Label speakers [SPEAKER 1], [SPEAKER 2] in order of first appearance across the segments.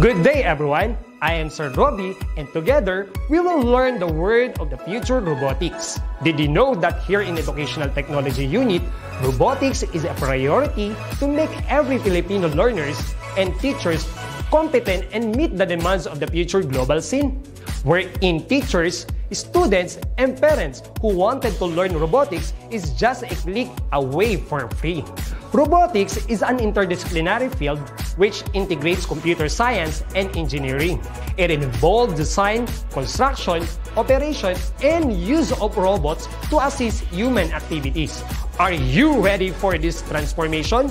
[SPEAKER 1] Good day, everyone. I am Sir Robbie, and together we will learn the word of the future robotics. Did you know that here in Educational Technology Unit, robotics is a priority to make every Filipino learners and teachers competent and meet the demands of the future global scene, wherein teachers Students and parents who wanted to learn robotics is just a click away for free. Robotics is an interdisciplinary field which integrates computer science and engineering. It involves design, construction, operation, and use of robots to assist human activities. Are you ready for this transformation?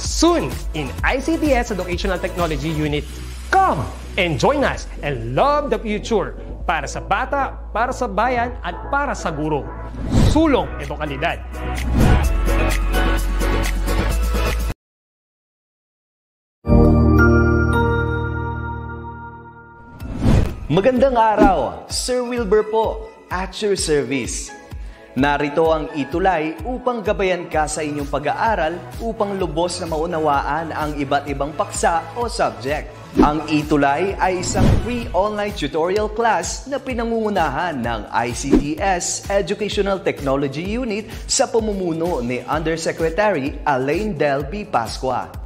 [SPEAKER 1] Soon in ICTS Educational Technology Unit. Come and join us and love the future para sa bata, para sa bayan at para sa guro. Sulong ito kalidad.
[SPEAKER 2] Magandang araw, Sir Wilbur po, at your service. Narito ang itulay upang gabayan ka sa inyong pag-aaral upang lubos na maunawaan ang iba't ibang paksa o subject. Ang Itulay ay isang free online tutorial class na pinangungunahan ng ICTS Educational Technology Unit sa pamumuno ni Undersecretary Alain Del P. Pascua.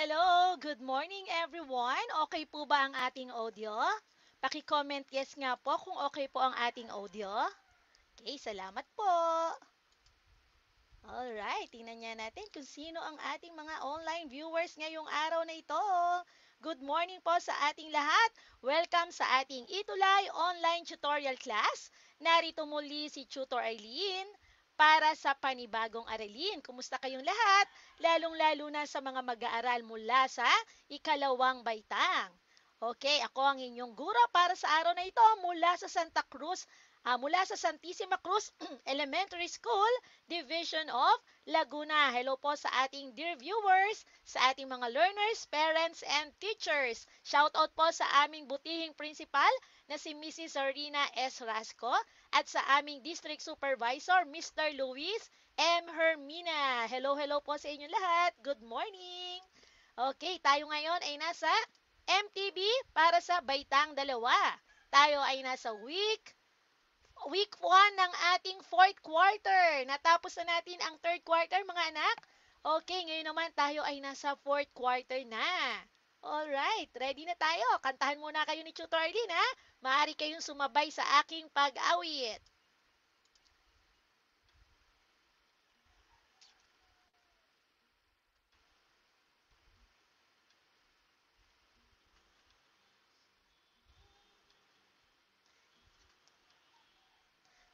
[SPEAKER 3] Hello! Good morning everyone! Okay po ba ang ating audio? Paki-comment yes nga po kung okay po ang ating audio. Okay, salamat po! All right, tingnan niya natin kung sino ang ating mga online viewers ngayong araw na ito. Good morning po sa ating lahat! Welcome sa ating Itulay Online Tutorial Class. Narito muli si Tutor Eileen para sa panibagong aralin. Kumusta kayong lahat? Lalong-lalo na sa mga mag-aaral mula sa ikalawang baitang. Okay, ako ang inyong guro para sa araw na ito mula sa Santa Cruz, uh, mula sa Santissima Cruz Elementary School, Division of Laguna. Hello po sa ating dear viewers, sa ating mga learners, parents, and teachers. Shout out po sa aming butihing principal, na si Mrs. Arina S. Rasco at sa aming District Supervisor, Mr. Luis M. Hermina. Hello, hello po sa inyo lahat. Good morning! Okay, tayo ngayon ay nasa MTB para sa Baitang Dalawa. Tayo ay nasa week week 1 ng ating fourth quarter. Natapos na natin ang third quarter, mga anak. Okay, ngayon naman tayo ay nasa fourth quarter na. All right, ready na tayo. Kantahan muna kayo ni Tutor Arlene, ha? Maaari kayong sumabay sa aking pag-awit.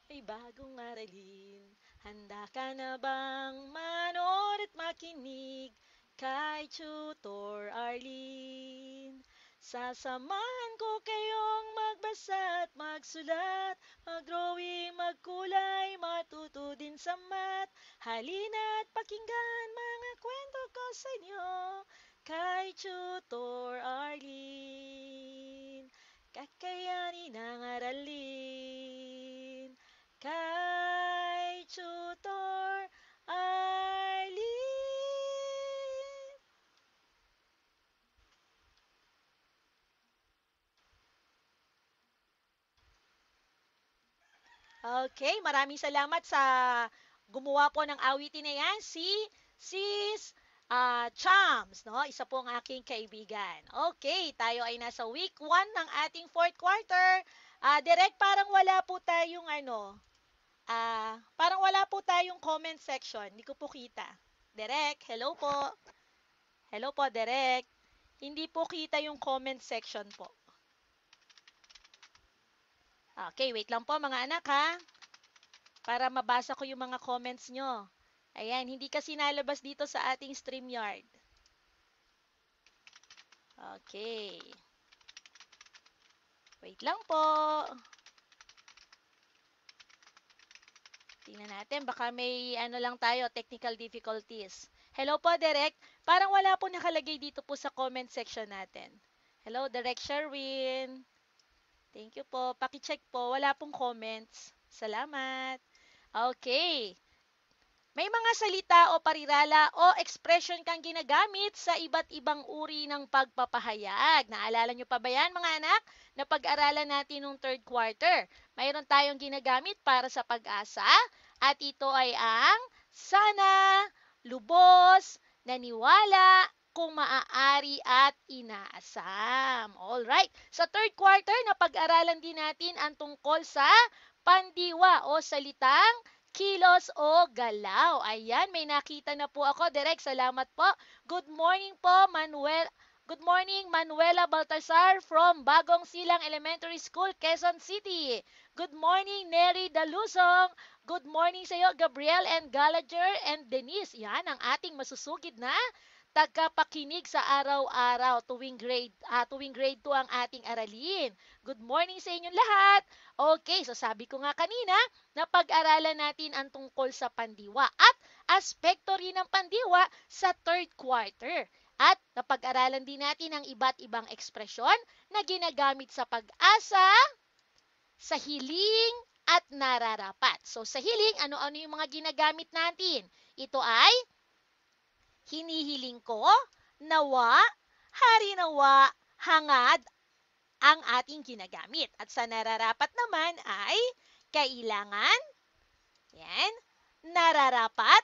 [SPEAKER 3] May bagong aralin, handa ka na bang manood at makinig kay Tutor Arlene? Sasamahan ko kayong magbasa at magsulat, magdrawing, magkulay, matuto din sa mat. Halina at pakinggan mga kwento ko sa inyo kay Tutor Arlene. Kakayanin ang aralin kay Tutor Arlene. Okay, maraming salamat sa gumawa po ng awitin na yan, si Sis uh, Chams, no? Isa po ang aking kaibigan. Okay, tayo ay nasa week 1 ng ating fourth quarter. Uh, ah, direct parang wala po tayong ano, uh, parang wala po tayong comment section. Hindi ko po kita. Direct, hello po. Hello po, Direct. Hindi po kita yung comment section po. Okay, wait lang po mga anak ha. Para mabasa ko yung mga comments nyo. Ayan, hindi kasi nalabas dito sa ating StreamYard. Okay. Wait lang po. Tingnan natin, baka may ano lang tayo, technical difficulties. Hello po, Direct. Parang wala po nakalagay dito po sa comment section natin. Hello, Direct Sherwin. Thank you po. Paki-check po. Wala pong comments. Salamat. Okay. May mga salita o parirala o expression kang ginagamit sa iba't ibang uri ng pagpapahayag. Naalala nyo pa ba yan mga anak? Na pag aralan natin nung third quarter. Mayroon tayong ginagamit para sa pag-asa at ito ay ang sana, lubos, naniwala, kung maaari at inaasam. All right. sa third quarter, na pag aralan din natin ang tungkol sa pandiwa o salitang kilos o galaw. Ayan, may nakita na po ako. Direk, salamat po. Good morning po, Manuel. Good morning, Manuela Baltazar from Bagong Silang Elementary School, Quezon City. Good morning, Neri Dalusong. Good morning sa iyo, Gabriel and Gallagher and Denise. Yan ang ating masusugid na tagapakinig sa araw-araw tuwing grade uh, tuwing grade 2 ang ating aralin. Good morning sa inyong lahat. Okay, so sabi ko nga kanina, na pag aralan natin ang tungkol sa pandiwa at aspekto rin ng pandiwa sa third quarter. At napag-aralan din natin ang iba't ibang ekspresyon na ginagamit sa pag-asa, sa hiling, at nararapat. So sa hiling, ano-ano yung mga ginagamit natin? Ito ay Hinihiling ko, nawa, hari nawa, hangad ang ating ginagamit. At sa nararapat naman ay kailangan, yan, nararapat,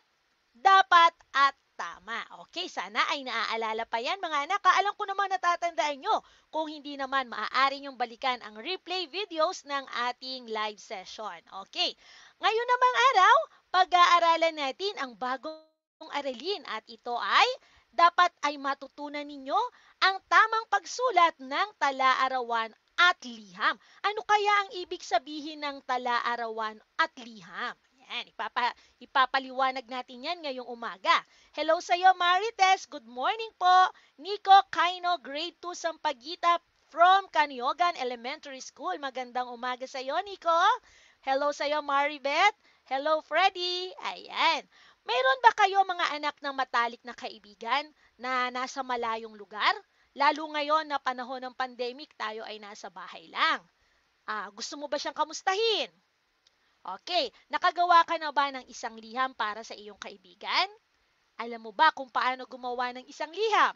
[SPEAKER 3] dapat at tama. Okay, sana ay naaalala pa yan mga anak. Kaalam ko naman natatandaan nyo. Kung hindi naman, maaari nyong balikan ang replay videos ng ating live session. Okay, ngayon namang araw, pag-aaralan natin ang bagong mong aralin at ito ay dapat ay matutunan ninyo ang tamang pagsulat ng talaarawan at liham. Ano kaya ang ibig sabihin ng talaarawan at liham? Yan, ipapa, ipapaliwanag natin yan ngayong umaga. Hello sa iyo, Marites. Good morning po. Nico Kaino, Grade 2 Sampagita from Caniogan Elementary School. Magandang umaga sa iyo, Nico. Hello sa iyo, Maribeth. Hello, Freddy. Ayan. Meron ba kayo mga anak ng matalik na kaibigan na nasa malayong lugar? Lalo ngayon na panahon ng pandemic, tayo ay nasa bahay lang. Ah, gusto mo ba siyang kamustahin? Okay, nakagawa ka na ba ng isang liham para sa iyong kaibigan? Alam mo ba kung paano gumawa ng isang liham?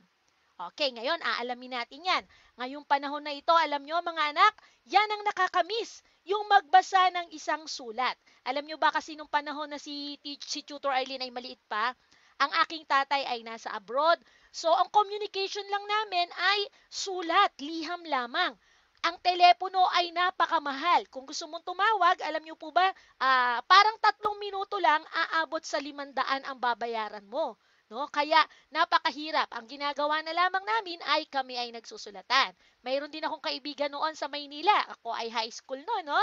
[SPEAKER 3] Okay, ngayon aalamin natin yan. Ngayong panahon na ito, alam nyo mga anak, yan ang nakakamiss yung magbasa ng isang sulat. Alam nyo ba kasi nung panahon na si, si Tutor Arlene ay maliit pa, ang aking tatay ay nasa abroad. So, ang communication lang namin ay sulat, liham lamang. Ang telepono ay napakamahal. Kung gusto mong tumawag, alam nyo po ba, uh, parang tatlong minuto lang aabot sa limandaan ang babayaran mo. No? Kaya napakahirap. Ang ginagawa na lamang namin ay kami ay nagsusulatan. Mayroon din akong kaibigan noon sa Maynila. Ako ay high school noon, no?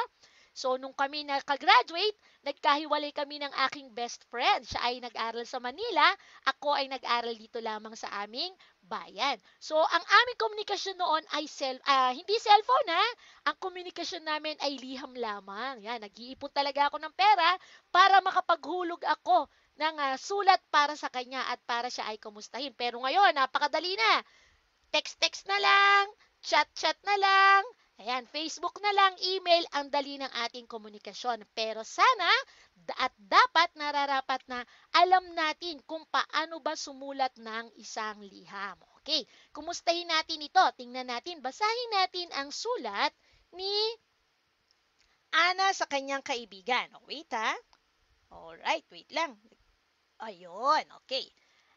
[SPEAKER 3] So, nung kami nakagraduate, nagkahiwalay kami ng aking best friend. Siya ay nag-aral sa Manila, ako ay nag-aral dito lamang sa aming bayan. So, ang aming komunikasyon noon ay cell, uh, hindi cellphone ha, ang komunikasyon namin ay liham lamang. Yan, nag-iipon talaga ako ng pera para makapaghulog ako ng uh, sulat para sa kanya at para siya ay kumustahin. Pero ngayon, napakadali na. Text-text na lang, chat-chat na lang, ayan, Facebook na lang, email, ang dali ng ating komunikasyon. Pero sana at dapat nararapat na alam natin kung paano ba sumulat ng isang liham. Okay, kumustahin natin ito. Tingnan natin, basahin natin ang sulat ni Ana sa kanyang kaibigan. Oh, wait ha. Ah. right, wait lang. Ayun, okay.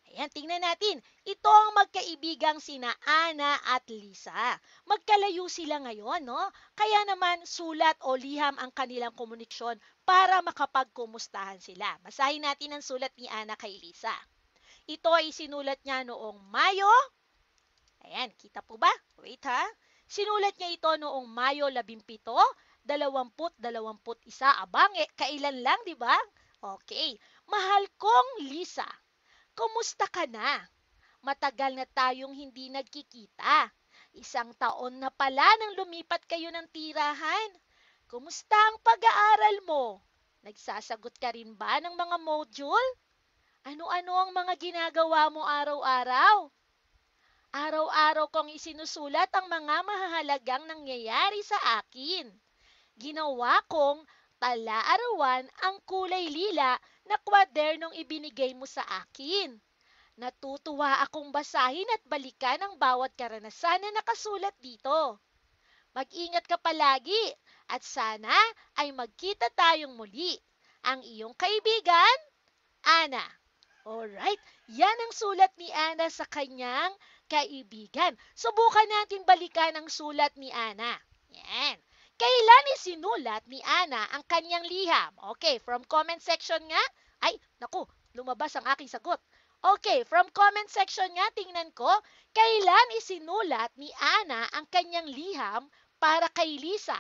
[SPEAKER 3] Ayan, tingnan natin. Ito ang magkaibigang sina Ana at Lisa. Magkalayo sila ngayon, no? Kaya naman, sulat o liham ang kanilang komunikasyon para makapagkumustahan sila. Basahin natin ang sulat ni Ana kay Lisa. Ito ay sinulat niya noong Mayo. Ayan, kita po ba? Wait ha. Sinulat niya ito noong Mayo 17, 20, 21. Abang, eh, kailan lang, di ba? Okay. Mahal kong Lisa, kumusta ka na? Matagal na tayong hindi nagkikita. Isang taon na pala nang lumipat kayo ng tirahan. Kumusta ang pag-aaral mo? Nagsasagot ka rin ba ng mga module? Ano-ano ang mga ginagawa mo araw-araw? Araw-araw kong isinusulat ang mga mahahalagang nangyayari sa akin. Ginawa kong talaarawan ang kulay lila na kwadernong ibinigay mo sa akin. Natutuwa akong basahin at balikan ang bawat karanasan na nakasulat dito. Mag-ingat ka palagi at sana ay magkita tayong muli. Ang iyong kaibigan, Ana. Alright, yan ang sulat ni Ana sa kanyang kaibigan. Subukan natin balikan ang sulat ni Ana. Yan. Kailan isinulat ni Ana ang kanyang liham? Okay, from comment section nga. Ay, naku, lumabas ang aking sagot. Okay, from comment section nga, tingnan ko, kailan isinulat ni Ana ang kanyang liham para kay Lisa?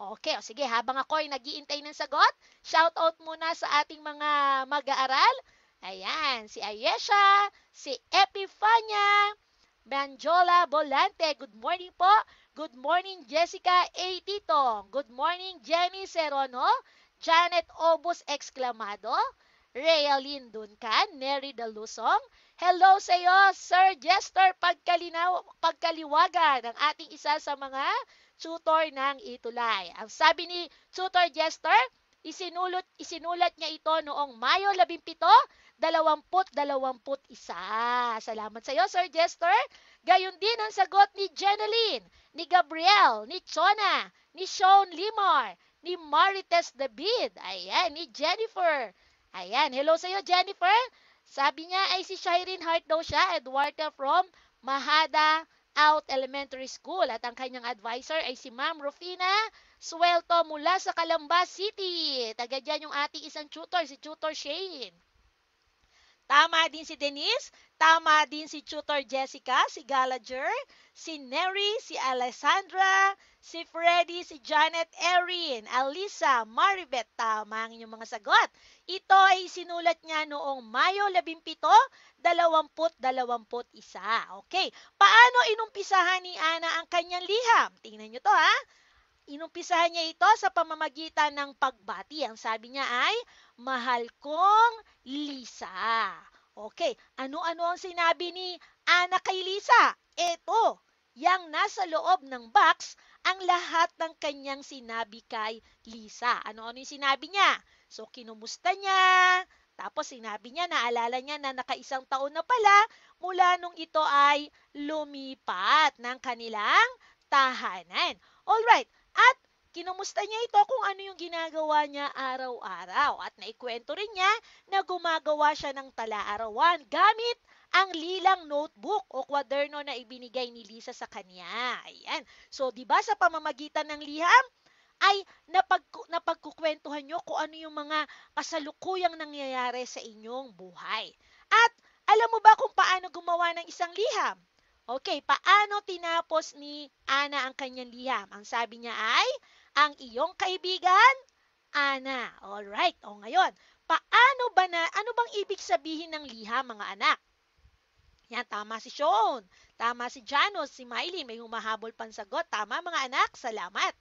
[SPEAKER 3] Okay, o sige, habang ako ay nagiintay ng sagot, shout out muna sa ating mga mag-aaral. Ayan, si Ayesha, si Epifania, Banjola Bolante, good morning po. Good morning, Jessica A. Titong. Good morning, Jenny Serono. Janet Obos Exclamado. Realin Duncan, Neri Dalusong. Hello sa iyo, Sir Jester Pagkalinaw, Pagkaliwagan, ang ating isa sa mga tutor ng Itulay. Ang sabi ni Tutor Jester, Isinulot, isinulat niya ito noong Mayo 17, 2021. Salamat sa iyo, Sir Jester. Gayon din ang sagot ni Jeneline, ni Gabriel, ni Chona, ni Sean Limar, ni Marites David, ayan, ni Jennifer. Ayan, hello sa iyo, Jennifer. Sabi niya ay si Shireen Hart daw siya, Eduarda from Mahada Out Elementary School. At ang kanyang advisor ay si Ma'am Rufina Suwelto mula sa Calamba City. Taga dyan yung ating isang tutor, si Tutor Shane. Tama din si Denise, tama din si Tutor Jessica, si Gallagher, si Neri, si Alessandra, si Freddy, si Janet Erin, Alisa, Maribeth. tama ang inyong mga sagot. Ito ay sinulat niya noong Mayo 17, 2021. Okay, paano inumpisahan ni Ana ang kanyang liham? Tingnan niyo to ha. Inumpisahan niya ito sa pamamagitan ng pagbati. Ang sabi niya ay, Mahal kong Lisa. Okay, ano-ano ang sinabi ni Ana kay Lisa? Ito, yang nasa loob ng box ang lahat ng kanyang sinabi kay Lisa. Ano-ano yung sinabi niya? So, kinumusta niya. Tapos sinabi niya, naalala niya na nakaisang taon na pala mula nung ito ay lumipat ng kanilang tahanan. All right, at kinumusta niya ito kung ano yung ginagawa niya araw-araw. At naikwento rin niya na gumagawa siya ng talaarawan gamit ang lilang notebook o kwaderno na ibinigay ni Lisa sa kanya. Ayan. So, di ba sa pamamagitan ng liham, ay napag, napagkukwentuhan nyo kung ano yung mga kasalukuyang nangyayari sa inyong buhay. At alam mo ba kung paano gumawa ng isang liham? Okay, paano tinapos ni Ana ang kanyang liham? Ang sabi niya ay, ang iyong kaibigan, Ana. All right. O ngayon, paano ba na, ano bang ibig sabihin ng liham, mga anak? Yan, tama si Sean. Tama si Janos, si Miley. May humahabol pang sagot. Tama mga anak, salamat.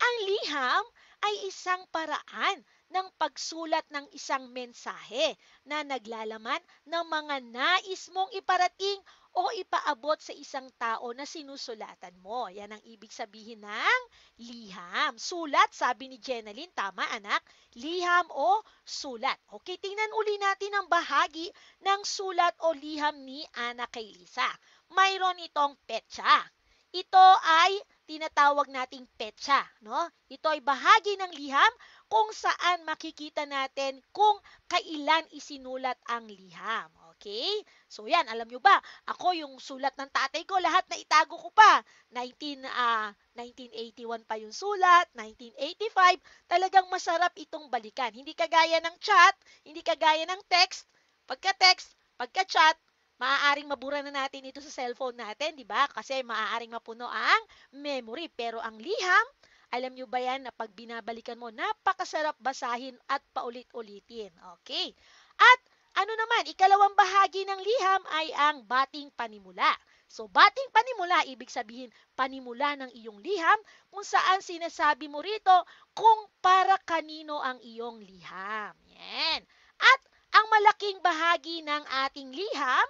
[SPEAKER 3] Ang liham ay isang paraan ng pagsulat ng isang mensahe na naglalaman ng mga nais mong iparating o ipaabot sa isang tao na sinusulatan mo. Yan ang ibig sabihin ng liham. Sulat, sabi ni Jeneline, tama anak? Liham o sulat. Okay, tingnan uli natin ang bahagi ng sulat o liham ni Ana kay Lisa. Mayroon itong petsa. Ito ay tinatawag nating petsa, no? Ito ay bahagi ng liham kung saan makikita natin kung kailan isinulat ang liham. Okay? So yan, alam nyo ba, ako yung sulat ng tatay ko, lahat na itago ko pa. 19, uh, 1981 pa yung sulat, 1985, talagang masarap itong balikan. Hindi kagaya ng chat, hindi kagaya ng text. Pagka-text, pagka-chat, maaaring mabura na natin ito sa cellphone natin, di ba? Kasi maaaring mapuno ang memory. Pero ang liham, alam nyo ba yan na pag binabalikan mo, napakasarap basahin at paulit-ulitin. Okay? At ano naman, ikalawang bahagi ng liham ay ang bating panimula. So, bating panimula, ibig sabihin, panimula ng iyong liham, kung saan sinasabi mo rito kung para kanino ang iyong liham. Yan. At ang malaking bahagi ng ating liham,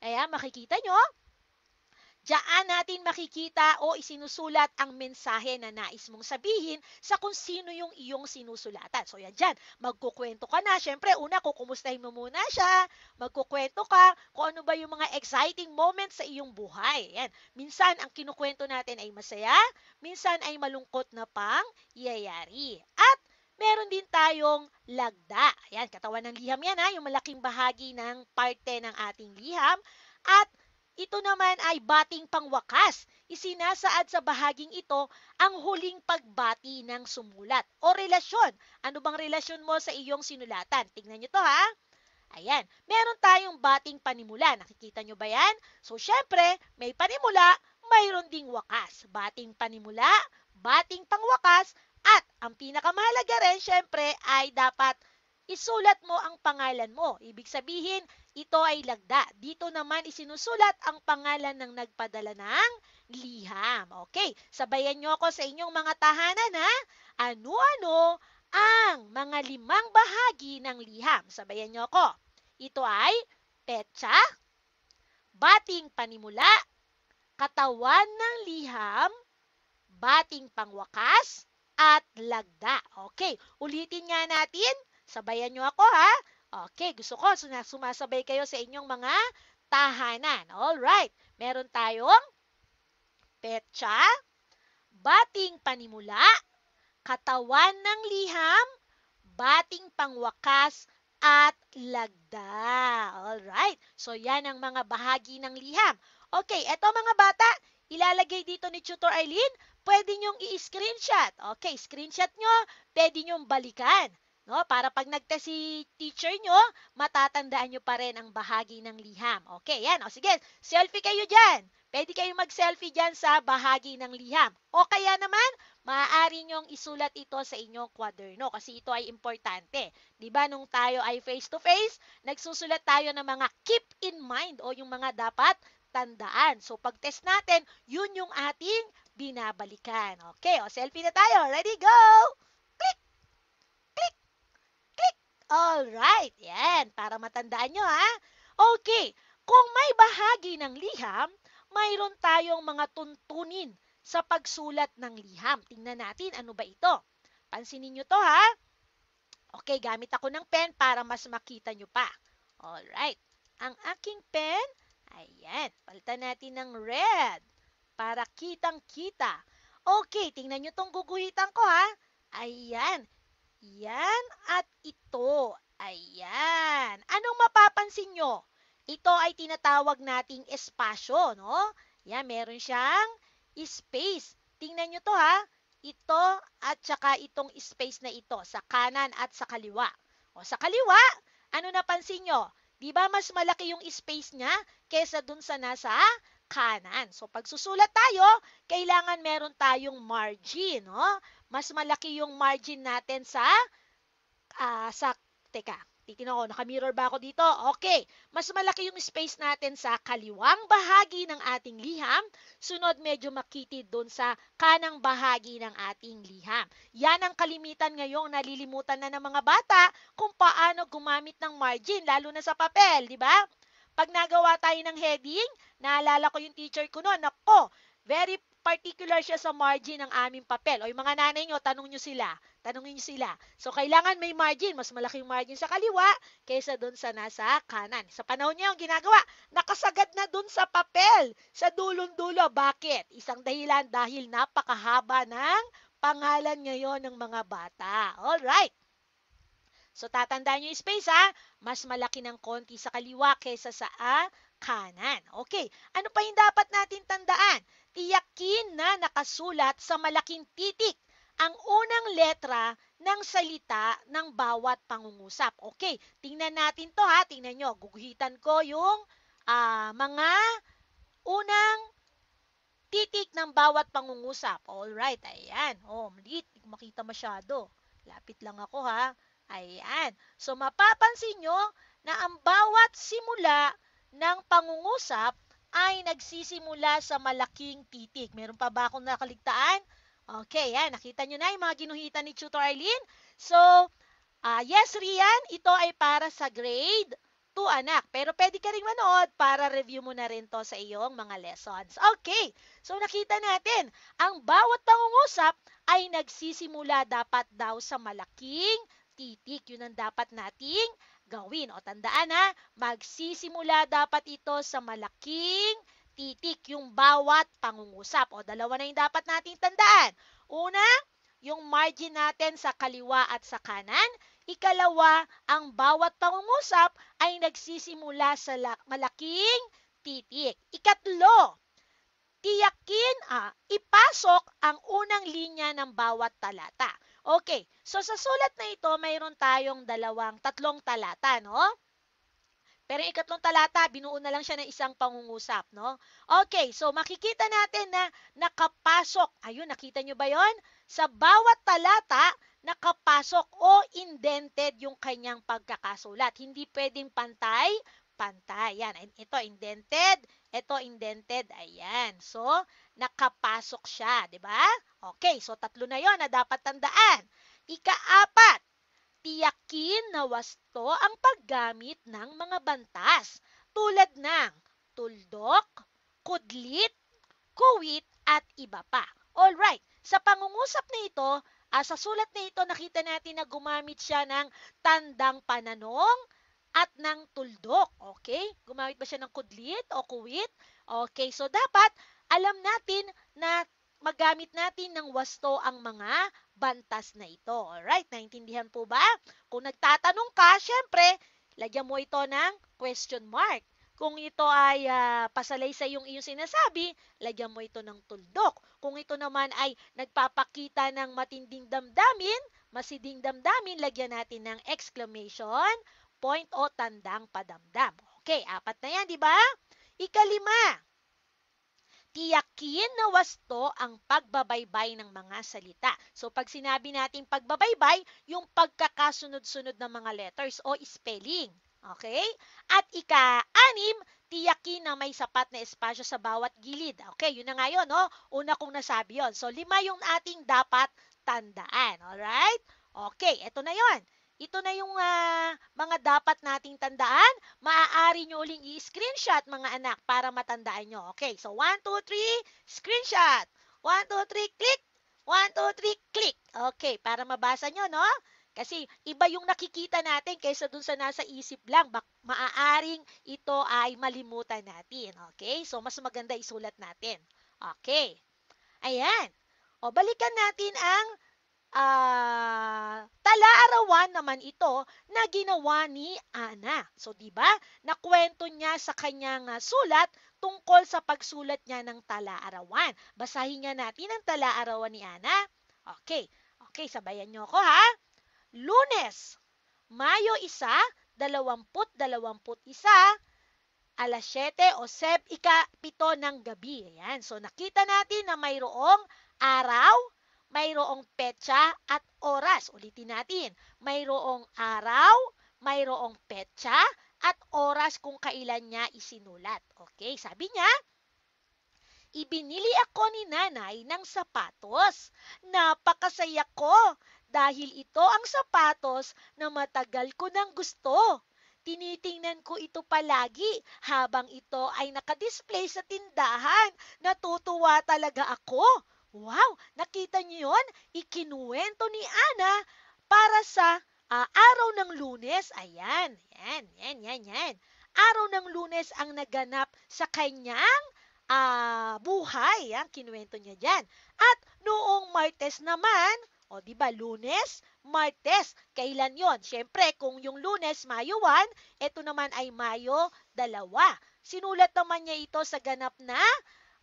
[SPEAKER 3] ayan, makikita nyo, Diyan natin makikita o isinusulat ang mensahe na nais mong sabihin sa kung sino yung iyong sinusulatan. So yan dyan, magkukwento ka na. Siyempre, una, kukumustahin mo muna siya. Magkukwento ka kung ano ba yung mga exciting moments sa iyong buhay. Yan. Minsan, ang kinukwento natin ay masaya. Minsan ay malungkot na pang yayari. At meron din tayong lagda. Ayan, katawan ng liham yan ha, yung malaking bahagi ng parte ng ating liham. At ito naman ay bating pangwakas. Isinasaad sa bahaging ito ang huling pagbati ng sumulat o relasyon. Ano bang relasyon mo sa iyong sinulatan? Tingnan nyo to ha. Ayan, meron tayong bating panimula. Nakikita nyo ba yan? So, syempre, may panimula, mayroon ding wakas. Bating panimula, bating pangwakas, at ang pinakamahalaga rin, syempre, ay dapat isulat mo ang pangalan mo. Ibig sabihin, ito ay lagda. Dito naman isinusulat ang pangalan ng nagpadala ng liham. Okay, sabayan nyo ako sa inyong mga tahanan ha. Ano-ano ang mga limang bahagi ng liham? Sabayan nyo ako. Ito ay petsa, bating panimula, katawan ng liham, bating pangwakas, at lagda. Okay, ulitin nga natin Sabayan nyo ako ha. Okay, gusto ko sumasabay kayo sa inyong mga tahanan. All right. Meron tayong petsa, bating panimula, katawan ng liham, bating pangwakas at lagda. All right. So yan ang mga bahagi ng liham. Okay, eto mga bata, ilalagay dito ni Tutor Eileen, pwede niyong i-screenshot. Okay, screenshot nyo, pwede niyong balikan. No? Para pag nagtest si teacher nyo, matatandaan nyo pa rin ang bahagi ng liham. Okay, yan. O sige, selfie kayo dyan. Pwede kayong mag-selfie dyan sa bahagi ng liham. O kaya naman, maaari nyong isulat ito sa inyong kwaderno kasi ito ay importante. Di ba nung tayo ay face-to-face, -face, nagsusulat tayo ng mga keep in mind o yung mga dapat tandaan. So pag-test natin, yun yung ating binabalikan. Okay, o selfie na tayo. Ready, go! All right. yan. Para matandaan nyo ha. Okay, kung may bahagi ng liham, mayroon tayong mga tuntunin sa pagsulat ng liham. Tingnan natin ano ba ito. Pansinin nyo to ha. Okay, gamit ako ng pen para mas makita nyo pa. All right. ang aking pen, ayan, palitan natin ng red para kitang-kita. Okay, tingnan nyo tong guguhitan ko ha. Ayan, yan at ito. Ayan. Anong mapapansin nyo? Ito ay tinatawag nating espasyo, no? Yan, meron siyang space. Tingnan nyo to ha. Ito at saka itong space na ito sa kanan at sa kaliwa. O sa kaliwa, ano napansin nyo? Di ba mas malaki yung space niya kesa dun sa nasa kanan. So pag susulat tayo, kailangan meron tayong margin. No? mas malaki yung margin natin sa, uh, sa, teka, titingnan ko, naka-mirror ba ako dito? Okay, mas malaki yung space natin sa kaliwang bahagi ng ating liham, sunod medyo makitid doon sa kanang bahagi ng ating liham. Yan ang kalimitan ngayong nalilimutan na ng mga bata kung paano gumamit ng margin, lalo na sa papel, di ba? Pag nagawa tayo ng heading, naalala ko yung teacher ko noon, nako, very particular siya sa margin ng aming papel. O yung mga nanay nyo, tanong nyo sila. Tanongin nyo sila. So, kailangan may margin. Mas malaking margin sa kaliwa kaysa doon sa nasa kanan. Sa panahon niya, yung ginagawa, nakasagad na doon sa papel, sa dulong-dulo. Bakit? Isang dahilan dahil napakahaba ng pangalan ngayon ng mga bata. All right. So, tatandaan nyo yung space, ha? Mas malaki ng konti sa kaliwa kaysa sa a, ah, kanan. Okay. Ano pa yung dapat natin tandaan? tiyakin na nakasulat sa malaking titik ang unang letra ng salita ng bawat pangungusap. Okay, tingnan natin to ha. Tingnan nyo, guguhitan ko yung uh, mga unang titik ng bawat pangungusap. All right, ayan. Oh, maliit, makita masyado. Lapit lang ako ha. Ayan. So, mapapansin nyo na ang bawat simula ng pangungusap ay nagsisimula sa malaking titik. Meron pa ba akong nakaligtaan? Okay, yan. Nakita nyo na yung mga ginuhitan ni Tutor Arlene. So, uh, yes, Rian, ito ay para sa grade 2, anak. Pero pwede ka rin manood para review mo na rin to sa iyong mga lessons. Okay, so nakita natin, ang bawat pangungusap ay nagsisimula dapat daw sa malaking titik. Yun ang dapat nating gawin. O tandaan ha, magsisimula dapat ito sa malaking titik yung bawat pangungusap. O dalawa na yung dapat nating tandaan. Una, yung margin natin sa kaliwa at sa kanan. Ikalawa, ang bawat pangungusap ay nagsisimula sa malaking titik. Ikatlo, tiyakin ah, ipasok ang unang linya ng bawat talata. Okay, so sa sulat na ito, mayroon tayong dalawang, tatlong talata, no? Pero yung ikatlong talata, binuo na lang siya ng isang pangungusap, no? Okay, so makikita natin na nakapasok. Ayun, nakita nyo ba yon? Sa bawat talata, nakapasok o indented yung kanyang pagkakasulat. Hindi pwedeng pantay pantay. Yan, ito indented, ito indented, ayan. So, nakapasok siya, di ba? Okay, so tatlo na yon na dapat tandaan. Ikaapat, tiyakin na wasto ang paggamit ng mga bantas tulad ng tuldok, kudlit, kuwit, at iba pa. All right. sa pangungusap na ito, ah, sa sulat na ito nakita natin na gumamit siya ng tandang pananong, at ng tuldok. Okay? Gumamit ba siya ng kudlit o kuwit? Okay, so dapat alam natin na magamit natin ng wasto ang mga bantas na ito. Alright, naintindihan po ba? Kung nagtatanong ka, syempre, lagyan mo ito ng question mark. Kung ito ay uh, ah, pasalay sa yung iyong sinasabi, lagyan mo ito ng tuldok. Kung ito naman ay nagpapakita ng matinding damdamin, masiding damdamin, lagyan natin ng exclamation point o tandang padamdam. Okay, apat na yan, di ba? Ikalima, tiyakin na wasto ang pagbabaybay ng mga salita. So pag sinabi natin pagbabaybay, yung pagkakasunod-sunod ng mga letters o spelling. Okay? At ika-anim, tiyakin na may sapat na espasyo sa bawat gilid. Okay, yun na nga yun, no? Una kong nasabi yon. So lima yung ating dapat tandaan. Alright? Okay, eto na yon. Ito na yung uh, mga dapat nating tandaan. Maaari nyo uling i-screenshot mga anak para matandaan nyo. Okay, so 1, 2, 3, screenshot. 1, 2, 3, click. 1, 2, 3, click. Okay, para mabasa nyo, no? Kasi iba yung nakikita natin kaysa dun sa nasa isip lang. Bak maaaring ito ay malimutan natin. Okay, so mas maganda isulat natin. Okay, ayan. O, balikan natin ang uh, talaarawan naman ito na ginawa ni Ana. So, di ba? Nakwento niya sa kanyang uh, sulat tungkol sa pagsulat niya ng talaarawan. Basahin nga natin ang talaarawan ni Ana. Okay. Okay, sabayan niyo ako ha. Lunes, Mayo 1, 20-21, alas 7 o 7 ika ng gabi. Ayan. So, nakita natin na mayroong araw, mayroong petsa at oras. Ulitin natin, mayroong araw, mayroong petsa, at oras kung kailan niya isinulat. Okay, sabi niya, Ibinili ako ni nanay ng sapatos. Napakasaya ko dahil ito ang sapatos na matagal ko nang gusto. Tinitingnan ko ito palagi habang ito ay nakadisplay sa tindahan. Natutuwa talaga ako Wow! Nakita niyo yon? Ikinuwento ni Ana para sa uh, araw ng lunes. Ayan, yan, yan, yan, yan. Araw ng lunes ang naganap sa kanyang uh, buhay. Yan, kinuwento niya dyan. At noong Martes naman, o, di ba, lunes, martes, kailan yon? Siyempre, kung yung lunes, Mayo 1, ito naman ay Mayo 2. Sinulat naman niya ito sa ganap na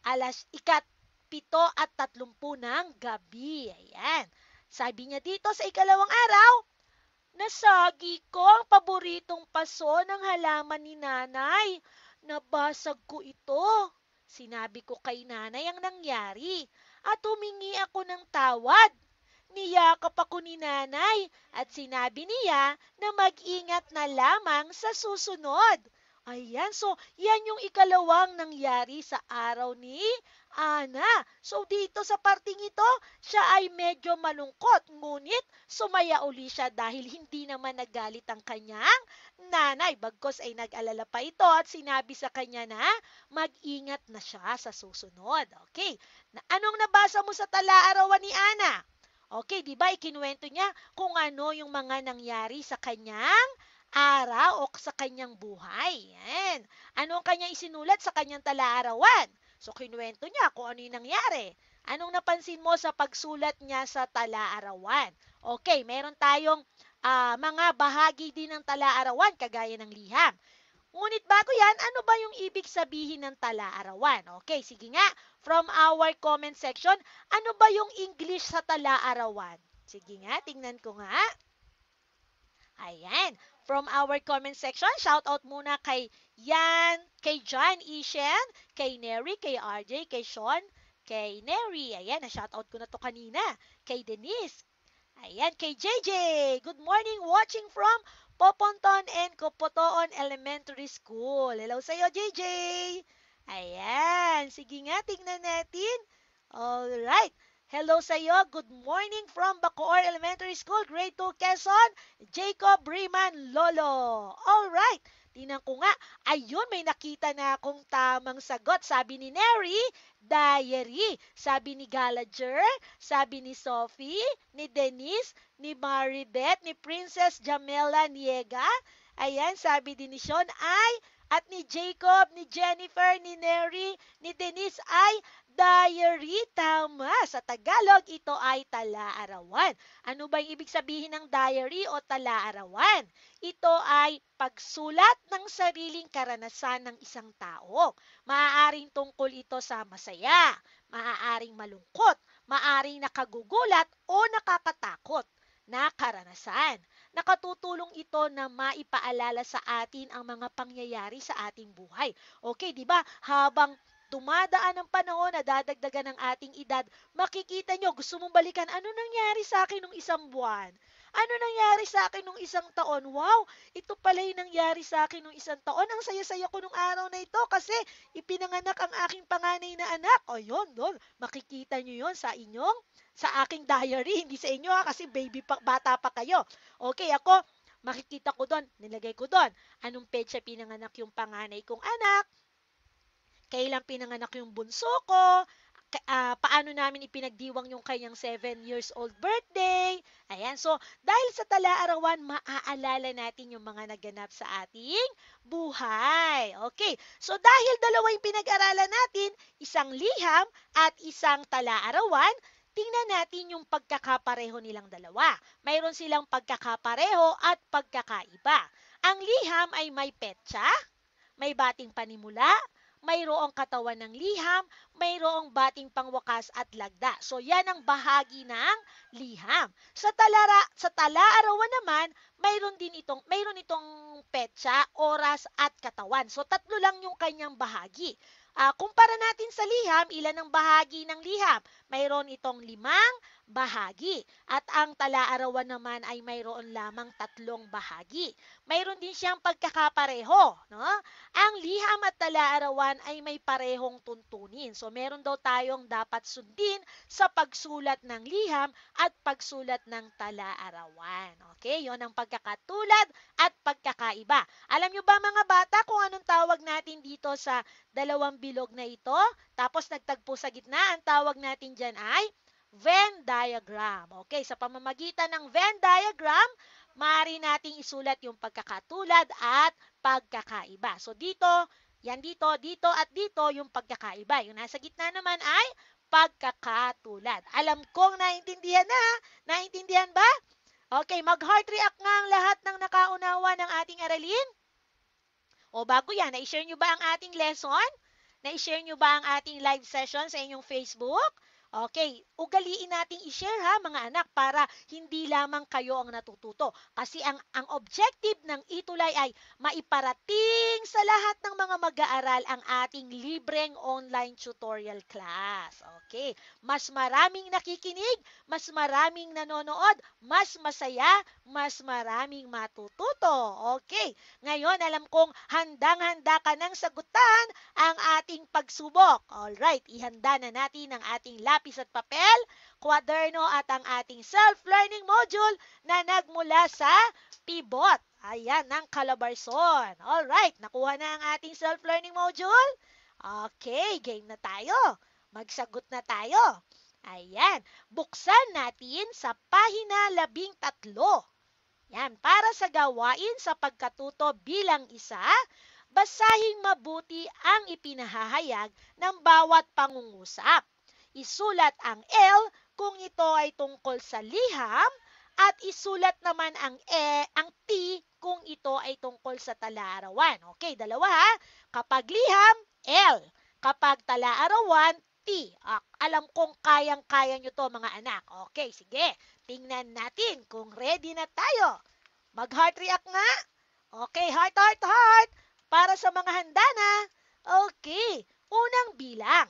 [SPEAKER 3] alas ikat pito at tatlumpu ng gabi. Ayan. Sabi niya dito sa ikalawang araw, Nasagi ko ang paboritong paso ng halaman ni nanay. Nabasag ko ito. Sinabi ko kay nanay ang nangyari at humingi ako ng tawad. Niyakap ako ni nanay at sinabi niya na mag-ingat na lamang sa susunod. Ayan, so yan yung ikalawang nangyari sa araw ni Ana. So dito sa parting ito, siya ay medyo malungkot. Ngunit sumaya uli siya dahil hindi naman nagalit ang kanyang nanay. Bagkos ay nag-alala pa ito at sinabi sa kanya na mag-ingat na siya sa susunod. Okay. Na, anong nabasa mo sa talaarawan ni Ana? Okay, di ba ikinuwento niya kung ano yung mga nangyari sa kanyang araw o sa kanyang buhay. Yan. Ano ang kanyang isinulat sa kanyang talaarawan? So, kinuwento niya kung ano yung nangyari. Anong napansin mo sa pagsulat niya sa talaarawan? Okay, meron tayong uh, mga bahagi din ng talaarawan, kagaya ng liham. Ngunit bago yan, ano ba yung ibig sabihin ng talaarawan? Okay, sige nga, from our comment section, ano ba yung English sa talaarawan? Sige nga, tingnan ko nga. Ayan from our comment section. Shout out muna kay Yan, kay John Ishen, kay Neri, kay RJ, kay Sean, kay Neri. Ayan, na-shout out ko na to kanina. Kay Denise. Ayan, kay JJ. Good morning, watching from Poponton and Kopotoon Elementary School. Hello sa'yo, JJ. Ayan, sige nga, tingnan natin. Alright. Hello sa iyo. Good morning from Bacoor Elementary School, Grade 2, Quezon, Jacob Riman Lolo. All right. Tinan ko nga, ayun, may nakita na akong tamang sagot. Sabi ni Neri, diary. Sabi ni Gallagher, sabi ni Sophie, ni Denise, ni Maribeth, ni Princess Jamela Niega. Ayan, sabi din ni Sean ay, at ni Jacob, ni Jennifer, ni Neri, ni Denise ay Diary, tama. Sa Tagalog, ito ay talaarawan. Ano ba yung ibig sabihin ng diary o talaarawan? Ito ay pagsulat ng sariling karanasan ng isang tao. Maaaring tungkol ito sa masaya, maaaring malungkot, maaaring nakagugulat o nakakatakot na karanasan. Nakatutulong ito na maipaalala sa atin ang mga pangyayari sa ating buhay. Okay, 'di ba? Habang dumadaan ang panahon na dadagdagan ng ating edad, makikita nyo, gusto mong balikan, ano nangyari sa akin nung isang buwan? Ano nangyari sa akin nung isang taon? Wow, ito pala yung nangyari sa akin nung isang taon. Ang saya-saya ko nung araw na ito kasi ipinanganak ang aking panganay na anak. O yun, doon, makikita nyo yun sa inyong, sa aking diary, hindi sa inyo ha, kasi baby pa, bata pa kayo. Okay, ako, makikita ko doon, nilagay ko doon, anong petsa pinanganak yung panganay kong anak, kailan pinanganak yung bunso ko, uh, paano namin ipinagdiwang yung kanyang 7 years old birthday. Ayan, so dahil sa talaarawan, maaalala natin yung mga naganap sa ating buhay. Okay, so dahil dalawa yung pinag-aralan natin, isang liham at isang talaarawan, tingnan natin yung pagkakapareho nilang dalawa. Mayroon silang pagkakapareho at pagkakaiba. Ang liham ay may petsa, may bating panimula, mayroong katawan ng liham, mayroong bating pangwakas at lagda. So yan ang bahagi ng liham. Sa talara sa talaarawan naman, mayroon din itong mayroon itong petsa, oras at katawan. So tatlo lang yung kanyang bahagi. Uh, kumpara natin sa liham, ilan ang bahagi ng liham? Mayroon itong limang, bahagi. At ang talaarawan naman ay mayroon lamang tatlong bahagi. Mayroon din siyang pagkakapareho. No? Ang liham at talaarawan ay may parehong tuntunin. So meron daw tayong dapat sundin sa pagsulat ng liham at pagsulat ng talaarawan. Okay, yon ang pagkakatulad at pagkakaiba. Alam nyo ba mga bata kung anong tawag natin dito sa dalawang bilog na ito? Tapos nagtagpo sa gitna, ang tawag natin dyan ay Venn diagram. Okay, sa pamamagitan ng Venn diagram, maaari nating isulat yung pagkakatulad at pagkakaiba. So dito, yan dito, dito at dito yung pagkakaiba. Yung nasa gitna naman ay pagkakatulad. Alam kong naintindihan na. Naintindihan ba? Okay, mag-heart react nga ang lahat ng nakaunawa ng ating aralin. O bago yan, na-share nyo ba ang ating lesson? Na-share nyo ba ang ating live session sa inyong Facebook? Okay, ugaliin nating i-share ha mga anak para hindi lamang kayo ang natututo. Kasi ang, ang objective ng itulay ay maiparating sa lahat ng mga mag-aaral ang ating libreng online tutorial class. Okay, mas maraming nakikinig, mas maraming nanonood, mas masaya, mas maraming matututo. Okay, ngayon alam kong handang-handa ka ng sagutan ang ating pagsubok. Alright, ihanda na natin ang ating lapis lapis at papel, kwaderno at ang ating self-learning module na nagmula sa pivot. Ayan, ng Calabarzon. Alright, nakuha na ang ating self-learning module? Okay, game na tayo. Magsagot na tayo. Ayan, buksan natin sa pahina labing tatlo. Yan, para sa gawain sa pagkatuto bilang isa, basahing mabuti ang ipinahahayag ng bawat pangungusap. Isulat ang L kung ito ay tungkol sa liham at isulat naman ang E, ang T kung ito ay tungkol sa talaarawan. Okay, dalawa ha. Kapag liham, L. Kapag talaarawan, T. Ah, alam kong kayang-kaya nyo to mga anak. Okay, sige. Tingnan natin kung ready na tayo. Mag-heart react nga. Okay, heart, heart, heart. Para sa mga handa na. Okay, unang bilang.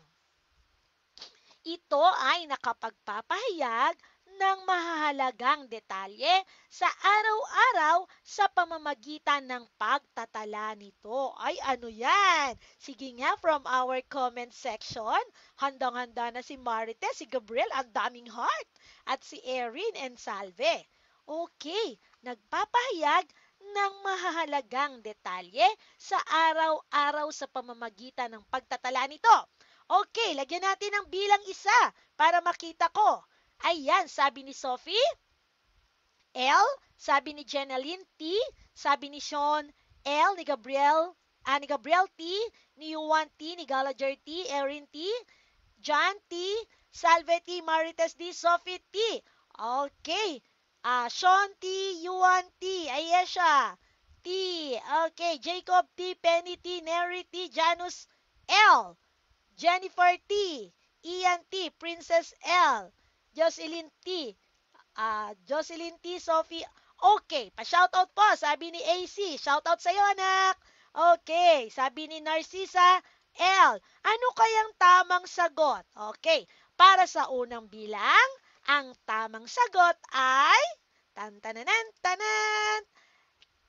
[SPEAKER 3] Ito ay nakapagpapahayag ng mahahalagang detalye sa araw-araw sa pamamagitan ng pagtatala nito. Ay ano yan? Sige nga from our comment section, handang-handa na si Marites, si Gabriel, ang daming heart, at si Erin and Salve. Okay, nagpapahayag ng mahahalagang detalye sa araw-araw sa pamamagitan ng pagtatala nito. Okay, lagyan natin ng bilang isa para makita ko. Ayan, sabi ni Sophie, L, sabi ni Jenaline, T, sabi ni Sean, L, ni Gabriel, ah, ni Gabriel T, ni Yuan T, ni Gallagher T, Erin T, John T, Salve T, Marites D, Sophie T. Okay. Ah, Sean T, Yuan T, Ayesha T. Okay, Jacob T, Penny T, Neri T, Janus L. Jennifer T, Ian T, Princess L, Jocelyn T, uh, Jocelyn T, Sophie. Okay, pa-shoutout po, sabi ni AC. Shoutout sa'yo, anak. Okay, sabi ni Narcisa L. Ano kayang tamang sagot? Okay, para sa unang bilang, ang tamang sagot ay... Tan-tananan-tanan!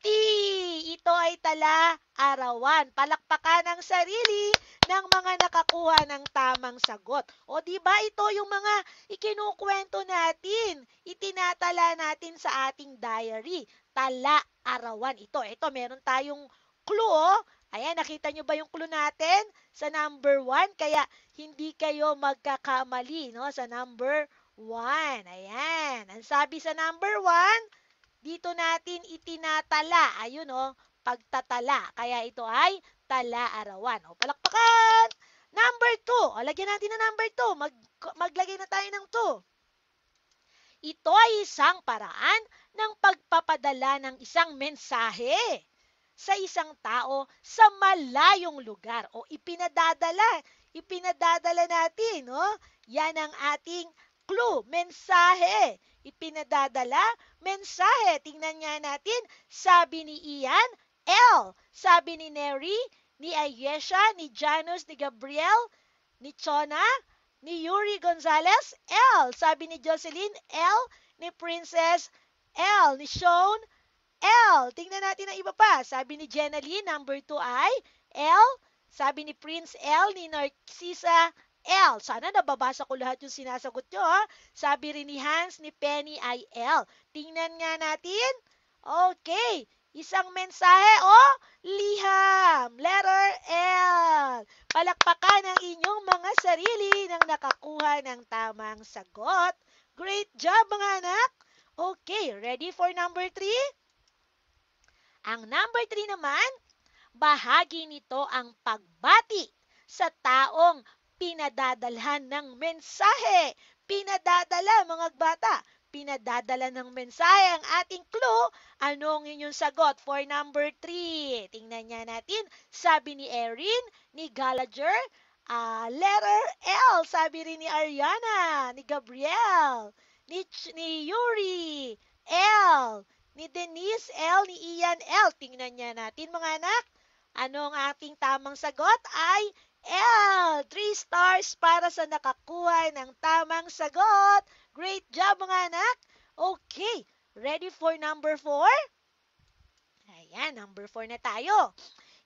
[SPEAKER 3] Ito ay tala arawan. Palakpakan ang sarili ng mga nakakuha ng tamang sagot. O di ba ito yung mga ikinukwento natin, itinatala natin sa ating diary. Tala arawan ito. Ito meron tayong clue oh. Ayan, nakita nyo ba yung clue natin sa number 1? Kaya hindi kayo magkakamali no? sa number 1. Ayan, ang sabi sa number 1, dito natin itinatala. Ayun o, oh, pagtatala. Kaya ito ay tala-arawan. O, oh, palakpakan! Number 2. O, lagyan natin na number 2. Mag, maglagay na tayo ng 2. Ito ay isang paraan ng pagpapadala ng isang mensahe sa isang tao sa malayong lugar o ipinadadala ipinadadala natin no oh. yan ang ating clue mensahe ipinadadala mensahe. Tingnan nga natin, sabi ni Ian, L. Sabi ni Neri, ni Ayesha, ni Janus, ni Gabriel, ni Chona, ni Yuri Gonzalez, L. Sabi ni Jocelyn, L. Ni Princess, L. Ni Sean, L. Tingnan natin ang iba pa. Sabi ni Jenna Lee, number 2 ay L. Sabi ni Prince L. Ni Narcisa, L. L. Sana nababasa ko lahat yung sinasagot nyo. Ha? Sabi rin ni Hans ni Penny ay L. Tingnan nga natin. Okay. Isang mensahe o oh, liham. Letter L. Palakpakan ang inyong mga sarili nang nakakuha ng tamang sagot. Great job mga anak. Okay, ready for number 3? Ang number 3 naman, bahagi nito ang pagbati sa taong pinadadalhan ng mensahe. Pinadadala mga bata. Pinadadala ng mensahe ang ating clue. Anong inyong sagot for number 3? Tingnan niya natin. Sabi ni Erin, ni Gallagher, uh, letter L. Sabi rin ni Ariana, ni Gabriel, ni, Ch ni Yuri, L, ni Denise L, ni Ian L. Tingnan niya natin mga anak. Ano ang ating tamang sagot ay L. Three stars para sa nakakuha ng tamang sagot. Great job mga anak. Okay, ready for number four? Ayan, number four na tayo.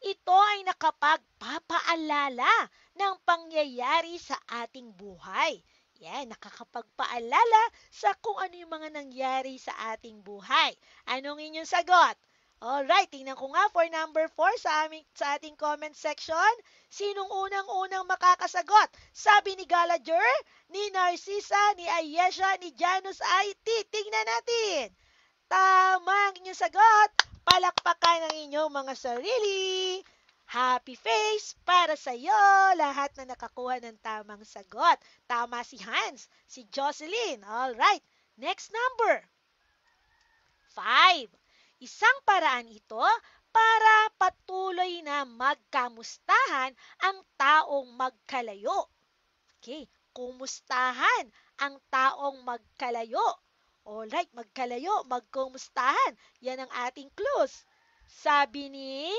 [SPEAKER 3] Ito ay nakapagpapaalala ng pangyayari sa ating buhay. Yan, nakakapagpaalala sa kung ano yung mga nangyari sa ating buhay. Anong inyong sagot? Alright, tingnan ko nga for number 4 sa, aming, sa ating comment section. Sinong unang-unang makakasagot? Sabi ni Gallagher, ni Narcisa, ni Ayesha, ni Janus IT. Tingnan natin. Tama ang inyong sagot. Palakpakan ang inyong mga sarili. Happy face para sa iyo lahat na nakakuha ng tamang sagot. Tama si Hans, si Jocelyn. All right. Next number. 5. Isang paraan ito para patuloy na magkamustahan ang taong magkalayo. Okay, kumustahan ang taong magkalayo. Alright, magkalayo, magkumustahan. Yan ang ating clues. Sabi ni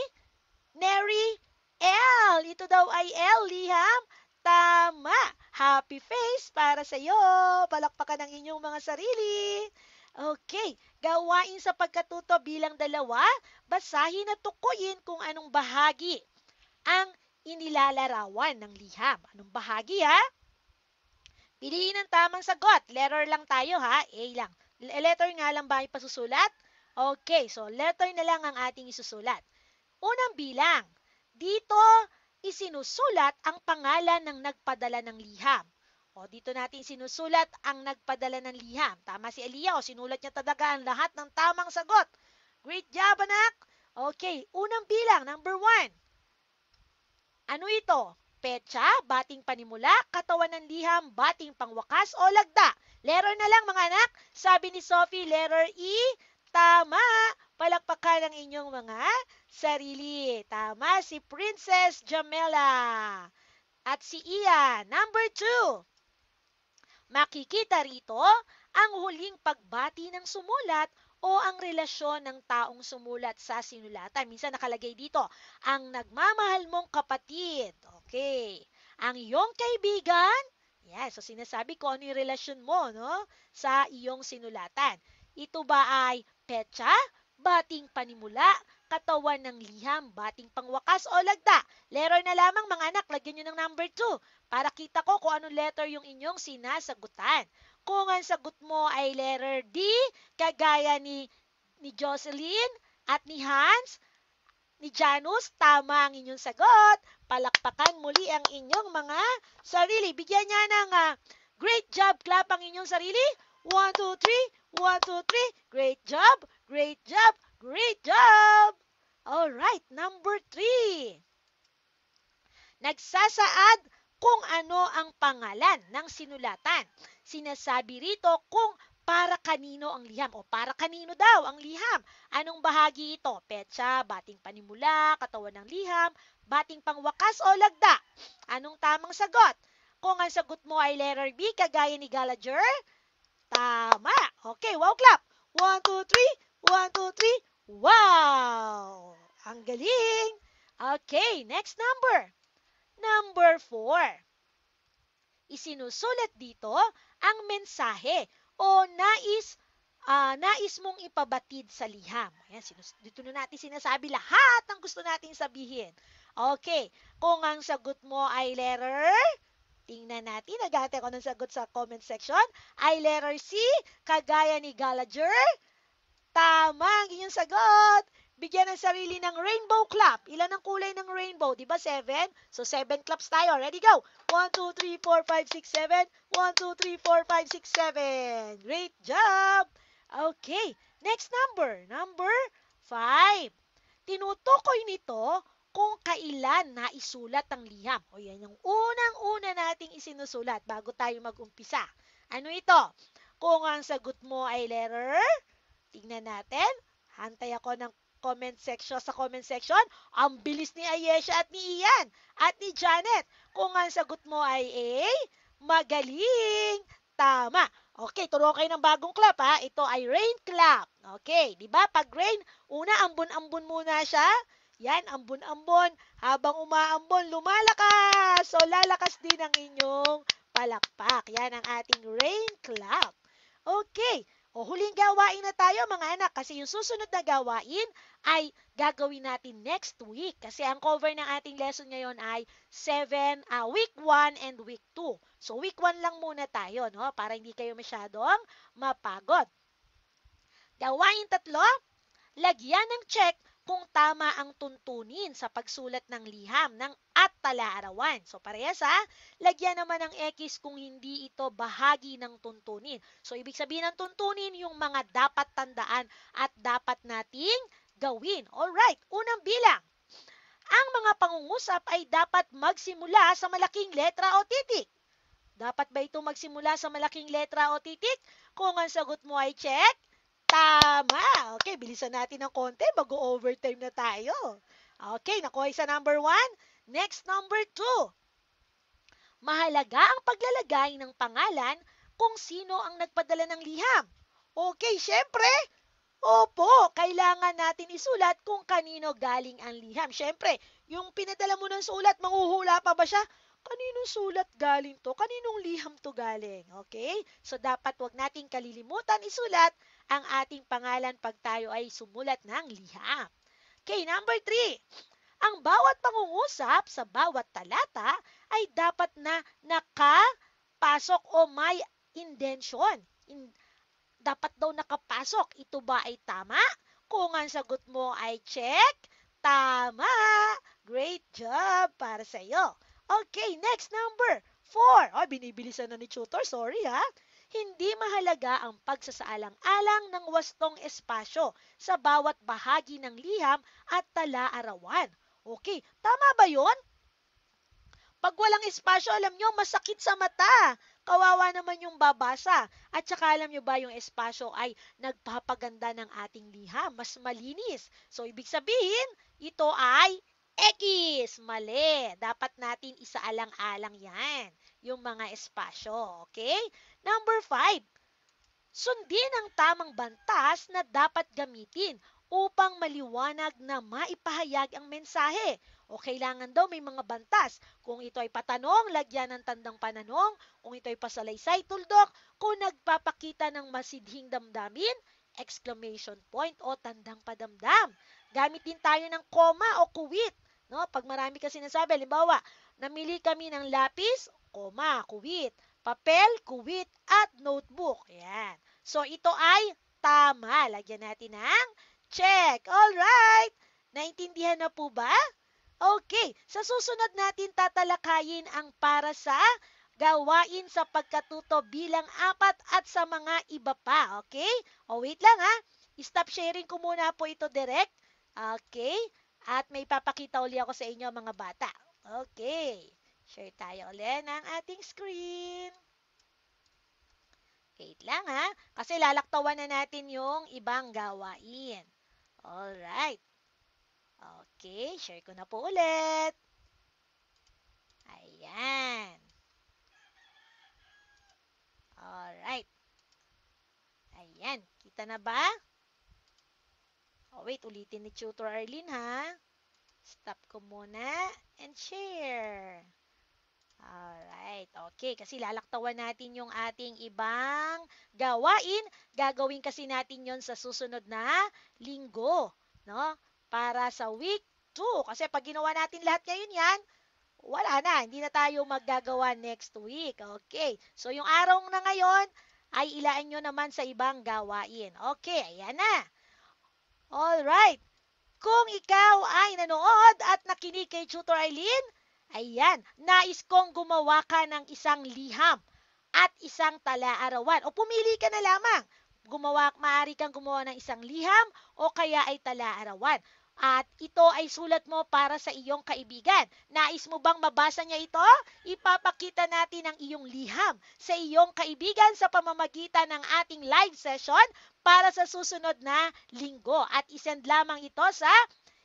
[SPEAKER 3] Mary L. Ito daw ay L, Liham. Tama. Happy face para sa iyo. Palakpakan ang inyong mga sarili. Okay, gawain sa pagkatuto bilang dalawa, basahin at tukuyin kung anong bahagi ang inilalarawan ng liham. Anong bahagi ha? Piliin ang tamang sagot. Letter lang tayo ha, A lang. Letter nga lang ba yung pasusulat? Okay, so letter na lang ang ating isusulat. Unang bilang, dito isinusulat ang pangalan ng nagpadala ng liham. O, dito natin sinusulat ang nagpadala ng liham. Tama si Elia o sinulat niya talaga ang lahat ng tamang sagot. Great job, anak! Okay, unang bilang, number one. Ano ito? Petsa, bating panimula, katawan ng liham, bating pangwakas o lagda. Letter na lang mga anak. Sabi ni Sophie, letter E, tama. Palakpakan ang inyong mga sarili. Tama si Princess Jamela. At si Ian, number two. Makikita rito ang huling pagbati ng sumulat o ang relasyon ng taong sumulat sa sinulatan. Minsan nakalagay dito, ang nagmamahal mong kapatid. Okay. Ang iyong kaibigan. Yes, so sinasabi ko ano yung relasyon mo no, sa iyong sinulatan. Ito ba ay petsa, bating panimula, katawan ng liham, bating pangwakas o lagda. Lero na lamang mga anak, lagyan nyo ng number 2 para kita ko kung anong letter yung inyong sinasagutan. Kung ang sagot mo ay letter D, kagaya ni, ni Jocelyn at ni Hans, ni Janus, tama ang inyong sagot. Palakpakan muli ang inyong mga sarili. Bigyan niya ng uh, great job clap ang inyong sarili. 1, 2, 3, 1, 2, 3. Great job, great job, great job. All right, number 3. Nagsasaad kung ano ang pangalan ng sinulatan. Sinasabi rito kung para kanino ang liham o para kanino daw ang liham. Anong bahagi ito? Petsa, bating panimula, katawan ng liham, bating pangwakas o lagda. Anong tamang sagot? Kung ang sagot mo ay letter B, kagaya ni Gallagher, tama. Okay, wow clap. 1, 2, 3, 1, 2, 3, wow! Ang galing! Okay, next number. Number 4. Isinusulat dito ang mensahe o nais uh, nais mong ipabatid sa liham. Ayan, sinus- dito na natin sinasabi lahat ng gusto nating sabihin. Okay, kung ang sagot mo ay letter, tingnan natin, nagate ko ng sagot sa comment section, ay letter C, kagaya ni Gallagher. Tama ang inyong sagot bigyan ang sarili ng rainbow clap. Ilan ang kulay ng rainbow? Di ba 7? So 7 claps tayo. Ready go. 1 2 3 4 5 6 7. 1 2 3 4 5 6 7. Great job. Okay, next number. Number 5. Tinutukoy nito kung kailan naisulat ang liham. O yan yung unang-una nating isinusulat bago tayo mag-umpisa. Ano ito? Kung ang sagot mo ay letter, tignan natin. Hantay ako ng comment section. Sa comment section, ang bilis ni Ayesha at ni Ian at ni Janet. Kung ang sagot mo ay A, magaling. Tama. Okay, turuan kayo ng bagong clap ha. Ito ay rain clap. Okay, di ba? Pag rain, una ambon-ambon muna siya. Yan, ambon-ambon. Habang umaambon, lumalakas. So, lalakas din ang inyong palakpak. Yan ang ating rain clap. Okay, o huling gawain na tayo mga anak kasi yung susunod na gawain ay gagawin natin next week. Kasi ang cover ng ating lesson ngayon ay 7, uh, ah, week 1 and week 2. So week 1 lang muna tayo no? para hindi kayo masyadong mapagod. Gawain tatlo, lagyan ng check kung tama ang tuntunin sa pagsulat ng liham ng at talaarawan. So parehas ha, lagyan naman ng X kung hindi ito bahagi ng tuntunin. So ibig sabihin ng tuntunin yung mga dapat tandaan at dapat nating gawin. Alright, unang bilang. Ang mga pangungusap ay dapat magsimula sa malaking letra o titik. Dapat ba ito magsimula sa malaking letra o titik? Kung ang sagot mo ay check, Tama! Okay, bilisan natin ng konti. Mag-overtime na tayo. Okay, nakuha sa number one. Next, number two. Mahalaga ang paglalagay ng pangalan kung sino ang nagpadala ng liham. Okay, syempre, opo, kailangan natin isulat kung kanino galing ang liham. Syempre, yung pinadala mo ng sulat, manghuhula pa ba siya? kaninong sulat galing to? Kaninong liham to galing? Okay? So, dapat wag nating kalilimutan isulat ang ating pangalan pag tayo ay sumulat ng liham. Okay, number three. Ang bawat pangungusap sa bawat talata ay dapat na nakapasok o may intention. In, dapat daw nakapasok. Ito ba ay tama? Kung ang sagot mo ay check, tama. Great job para sa iyo. Okay, next number. 4. Oh, binibilisan na ni tutor. Sorry ha hindi mahalaga ang pagsasaalang-alang ng wastong espasyo sa bawat bahagi ng liham at talaarawan. Okay, tama ba yon? Pag walang espasyo, alam nyo, masakit sa mata. Kawawa naman yung babasa. At saka alam nyo ba, yung espasyo ay nagpapaganda ng ating liham. Mas malinis. So, ibig sabihin, ito ay X! Mali. Dapat natin isaalang-alang yan, yung mga espasyo. Okay? Number 5, sundin ang tamang bantas na dapat gamitin upang maliwanag na maipahayag ang mensahe. O kailangan daw may mga bantas. Kung ito ay patanong, lagyan ng tandang pananong. Kung ito ay pasalaysay, tuldok. Kung nagpapakita ng masidhing damdamin, exclamation point o tandang padamdam. Gamit din tayo ng koma o kuwit. No? Pag marami kasi nasabi, halimbawa, namili kami ng lapis, koma, kuwit papel, kuwit, at notebook. Ayan. So, ito ay tama. Lagyan natin ng check. Alright! Naintindihan na po ba? Okay. Sa susunod natin tatalakayin ang para sa gawain sa pagkatuto bilang apat at sa mga iba pa. Okay? O wait lang ha. Stop sharing ko muna po ito direct. Okay? At may papakita uli ako sa inyo mga bata. Okay. Share tayo ulit ng ating screen. Wait lang ha, kasi lalaktawan na natin yung ibang gawain. Alright. Okay, share ko na po ulit. Ayan. Alright. Ayan, kita na ba? Oh, wait, ulitin ni Tutor Arlene ha. Stop ko muna and share. Alright, okay. Kasi lalaktawan natin yung ating ibang gawain. Gagawin kasi natin yon sa susunod na linggo, no? Para sa week 2. Kasi pag ginawa natin lahat ngayon yan, wala na, hindi na tayo maggagawa next week. Okay, so yung araw na ngayon ay ilaan nyo naman sa ibang gawain. Okay, ayan na. Alright, kung ikaw ay nanood at nakinig kay Tutor Eileen, Ayan, nais kong gumawa ka ng isang liham at isang talaarawan. O pumili ka na lamang. Gumawa, maaari kang gumawa ng isang liham o kaya ay talaarawan. At ito ay sulat mo para sa iyong kaibigan. Nais mo bang mabasa niya ito? Ipapakita natin ang iyong liham sa iyong kaibigan sa pamamagitan ng ating live session para sa susunod na linggo. At isend lamang ito sa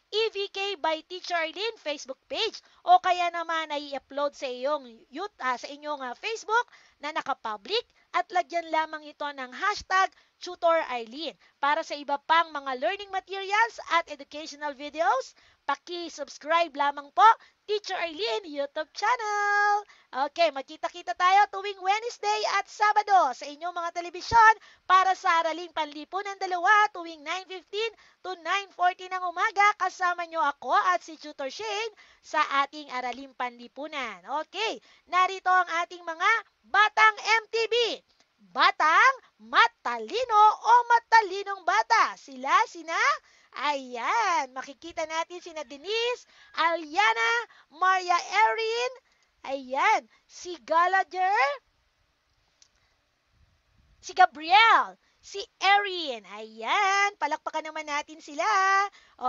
[SPEAKER 3] EVK by Teacher Arlene Facebook page o kaya naman ay upload sa iyong youth, ah, uh, sa inyong uh, Facebook na nakapublic at lagyan lamang ito ng hashtag Tutor Arlene para sa iba pang mga learning materials at educational videos Paki-subscribe lamang po, Teacher Eileen YouTube channel. Okay, magkita-kita tayo tuwing Wednesday at Sabado sa inyong mga telebisyon para sa Araling Panlipunan Dalawa tuwing 9.15 to 9.40 ng umaga. Kasama nyo ako at si Tutor Shane sa ating Araling Panlipunan. Okay, narito ang ating mga Batang MTB. Batang matalino o matalinong bata. Sila, sina Ayan, makikita natin si Denise, Aliana, Maria Erin, ayan, si Gallagher, si Gabriel, si Erin. Ayan, palakpakan naman natin sila.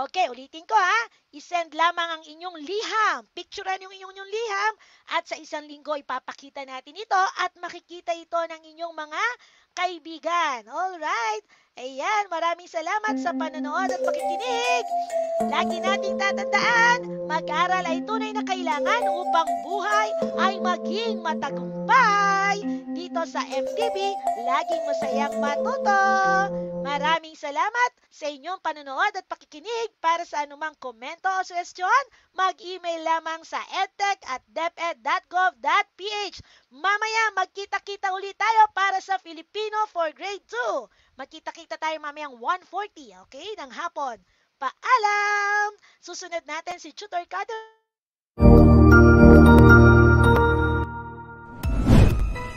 [SPEAKER 3] Okay, ulitin ko ha. I-send lamang ang inyong liham. Picturean yung inyong, inyong liham at sa isang linggo ipapakita natin ito at makikita ito ng inyong mga kaibigan. right. Ayan, maraming salamat sa panonood at pakikinig. Lagi nating tatandaan, mag-aral ay tunay na kailangan upang buhay ay maging matagumpay dito sa MTV. Laging masayang matuto! Maraming salamat sa inyong panonood at pakikinig. Para sa anumang komento o sugestyon, mag-email lamang sa edtech at deped.gov.ph. Mamaya magkita-kita ulit tayo para sa Filipino for Grade 2. Magkita-kita tayo mamayang 1.40, okay, ng hapon. Paalam! Susunod natin si Tutor Cadre.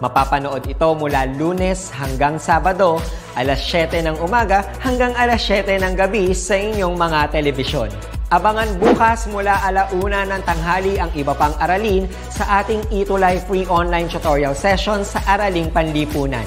[SPEAKER 1] Mapapanood ito mula lunes hanggang Sabado, alas 7 ng umaga hanggang alas 7 ng gabi sa inyong mga telebisyon. Abangan bukas mula alauna ng tanghali ang iba pang aralin sa ating Ito Live free online tutorial session sa Araling Panlipunan